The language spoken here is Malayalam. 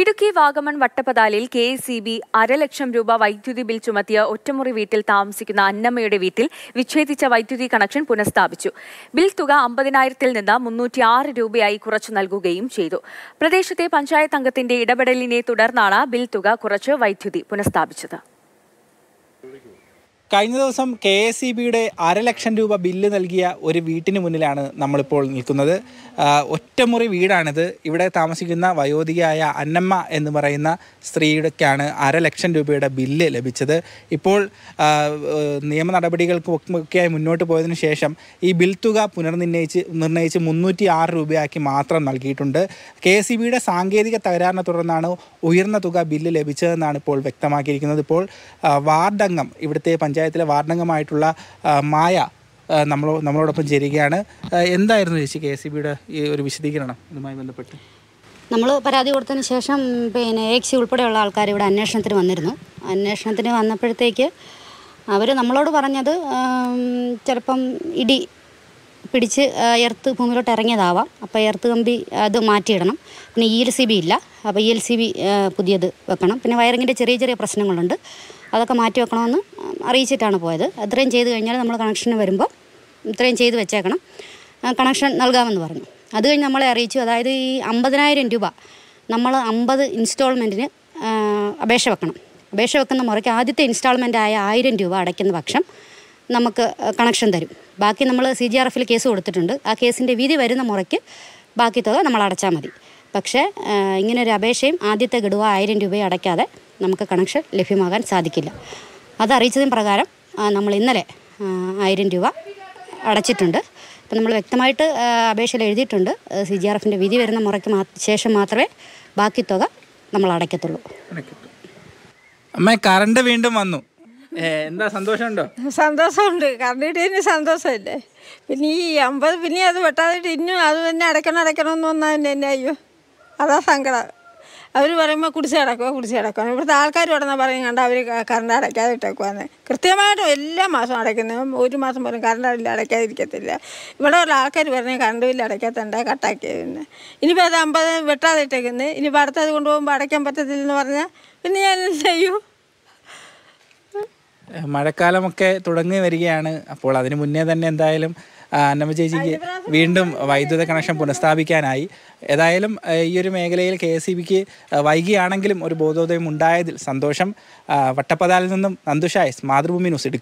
ഇടുക്കി വാഗമൺ വട്ടപ്പതാലിൽ കെ സി ബി അരലക്ഷം രൂപ വൈദ്യുതി ബിൽ ചുമത്തിയ ഒറ്റമുറി വീട്ടിൽ താമസിക്കുന്ന അന്നമ്മയുടെ വീട്ടിൽ വിച്ഛേദിച്ച വൈദ്യുതി കണക്ഷൻ പുനഃസ്ഥാപിച്ചു ബിൽ തുക അമ്പതിനായിരത്തിൽ നിന്ന് മുന്നൂറ്റി ആറ് രൂപയായി കുറച്ചു നൽകുകയും ചെയ്തു പ്രദേശത്തെ പഞ്ചായത്ത് അംഗത്തിന്റെ ഇടപെടലിനെ തുടർന്നാണ് ബിൽ തുക കുറച്ച് വൈദ്യുതി പുനഃസ്ഥാപിച്ചത് കഴിഞ്ഞ ദിവസം കെ എസ് ഇ ബിയുടെ അരലക്ഷം രൂപ ബില്ല് നൽകിയ ഒരു വീട്ടിന് മുന്നിലാണ് നമ്മളിപ്പോൾ നിൽക്കുന്നത് ഒറ്റമുറി വീടാണിത് ഇവിടെ താമസിക്കുന്ന വയോധികയായ അന്നമ്മ എന്ന് പറയുന്ന സ്ത്രീയുടെക്കാണ് അരലക്ഷം രൂപയുടെ ബില്ല് ലഭിച്ചത് ഇപ്പോൾ നിയമ നടപടികൾക്കൊക്കെയായി മുന്നോട്ട് പോയതിനു ശേഷം ഈ ബിൽ തുക പുനർനിർണ്ണയിച്ച് നിർണ്ണയിച്ച് മുന്നൂറ്റി ആറ് രൂപയാക്കി മാത്രം നൽകിയിട്ടുണ്ട് കെ എസ് ഇ ബിയുടെ സാങ്കേതിക തകരാറിനെ തുടർന്നാണ് ഉയർന്ന തുക ബില്ല് ലഭിച്ചതെന്നാണ് ഇപ്പോൾ വ്യക്തമാക്കിയിരിക്കുന്നത് ഇപ്പോൾ വാർഡംഗം ഇവിടുത്തെ പഞ്ചായത്ത് പഞ്ചായത്തിലെ വാർഡംഗമായിട്ടുള്ള മായ നമ്മൾ നമ്മളോടൊപ്പം ചേരുകയാണ് എന്തായിരുന്നു ചേച്ചി കെ എസ് ബിയുടെ ഈ ഒരു വിശദീകരണം ഇതുമായി ബന്ധപ്പെട്ട് നമ്മൾ പരാതി കൊടുത്തതിന് ശേഷം പിന്നെ സി ഉൾപ്പെടെയുള്ള ആൾക്കാർ ഇവിടെ അന്വേഷണത്തിന് വന്നിരുന്നു അന്വേഷണത്തിന് വന്നപ്പോഴത്തേക്ക് അവർ നമ്മളോട് പറഞ്ഞത് ചിലപ്പം ഇടി പിടിച്ച് എർത്ത് ഭൂമിയിലോട്ട് ഇറങ്ങിയതാവാം അപ്പോൾ എർത്ത് കമ്പി അത് മാറ്റിയിടണം പിന്നെ ഇ എൽ സി ബി ഇല്ല അപ്പോൾ ഇ എൽ സി ബി പുതിയത് വെക്കണം പിന്നെ വയറിങ്ങിൻ്റെ ചെറിയ ചെറിയ പ്രശ്നങ്ങളുണ്ട് അതൊക്കെ മാറ്റി വെക്കണമെന്ന് അറിയിച്ചിട്ടാണ് പോയത് അത്രയും ചെയ്ത് കഴിഞ്ഞാൽ നമ്മൾ കണക്ഷന് വരുമ്പോൾ ഇത്രയും ചെയ്ത് വെച്ചേക്കണം കണക്ഷൻ നൽകാമെന്ന് പറഞ്ഞു അത് കഴിഞ്ഞ് നമ്മളെ അറിയിച്ചു അതായത് ഈ അമ്പതിനായിരം രൂപ നമ്മൾ അമ്പത് ഇൻസ്റ്റാൾമെൻറ്റിന് അപേക്ഷ വെക്കണം അപേക്ഷ വെക്കുന്ന മുറയ്ക്ക് ആദ്യത്തെ ഇൻസ്റ്റാൾമെൻ്റ് ആയ ആയിരം രൂപ അടയ്ക്കുന്ന പക്ഷം നമുക്ക് കണക്ഷൻ തരും ബാക്കി നമ്മൾ സി ജി ആർ എഫിൽ കേസ് കൊടുത്തിട്ടുണ്ട് ആ കേസിൻ്റെ വിധി വരുന്ന മുറയ്ക്ക് ബാക്കി തുക നമ്മൾ അടച്ചാൽ മതി പക്ഷേ ഇങ്ങനൊരു അപേക്ഷയും ആദ്യത്തെ ഗഡുവ ആയിരം രൂപയും അടയ്ക്കാതെ നമുക്ക് കണക്ഷൻ ലഭ്യമാകാൻ സാധിക്കില്ല അത് പ്രകാരം നമ്മൾ ഇന്നലെ ആയിരം രൂപ അടച്ചിട്ടുണ്ട് അപ്പം നമ്മൾ വ്യക്തമായിട്ട് അപേക്ഷയിൽ എഴുതിയിട്ടുണ്ട് സി ജി ആർ എഫിൻ്റെ വിധി വരുന്ന മുറയ്ക്ക് ശേഷം മാത്രമേ ബാക്കി തുക നമ്മൾ അടയ്ക്കത്തുള്ളൂ അമ്മ കറണ്ട് വീണ്ടും വന്നു എന്താ സന്തോഷമുണ്ടോ സന്തോഷമുണ്ട് കറണ്ട് കിട്ടിയതിന് സന്തോഷമല്ലേ പിന്നെ ഈ അമ്പത് പിന്നെ അത് വെട്ടാതിട്ട് ഇന്നും അത് തന്നെ അടയ്ക്കണം അടയ്ക്കണം എന്ന് വന്നാൽ തന്നെ അയ്യോ അതാ സങ്കടം അവർ പറയുമ്പോൾ കുടിച്ച് കിടക്കുക കുടിച്ച് കിടക്കുക ഇവിടുത്തെ ആൾക്കാർ ഉടനെ പറയും കണ്ട അവർ കറണ്ട് അടയ്ക്കാതെ ഇട്ടേക്കുവാന്ന് കൃത്യമായിട്ട് എല്ലാ മാസവും അടയ്ക്കുന്നു ഒരു മാസം പോലും കറണ്ട് ബില്ല് അടയ്ക്കാതിരിക്കത്തില്ല ഇവിടെ ഉള്ള ആൾക്കാർ പറഞ്ഞാൽ കറണ്ട് ബില്ല് അടയ്ക്കാത്തണ്ട പിന്നെ ഇനിയിപ്പോൾ അത് അമ്പത് വെട്ടാതെ ഇട്ടേക്കുന്നത് ഇനിയിപ്പോൾ അടുത്തത് കൊണ്ടുപോകുമ്പോൾ അടയ്ക്കാൻ പറ്റത്തില്ലെന്ന് പറഞ്ഞാൽ പിന്നെ ഞാൻ ചെയ്യൂ ചെയ്യും മഴക്കാലമൊക്കെ തുടങ്ങി വരികയാണ് അപ്പോൾ അതിനു മുന്നേ തന്നെ എന്തായാലും അന്നമ്മ ചേച്ചിക്ക് വീണ്ടും വൈദ്യുത കണക്ഷൻ പുനഃസ്ഥാപിക്കാനായി ഏതായാലും ഈ ഒരു മേഖലയിൽ കെ എസ് ഇ ബിക്ക് വൈകിയാണെങ്കിലും ഒരു ബോധോദയം ഉണ്ടായതിൽ സന്തോഷം വട്ടപ്പതാലിൽ നിന്നും നന്ദുഷായ് മാതൃഭൂമി ന്യൂസ്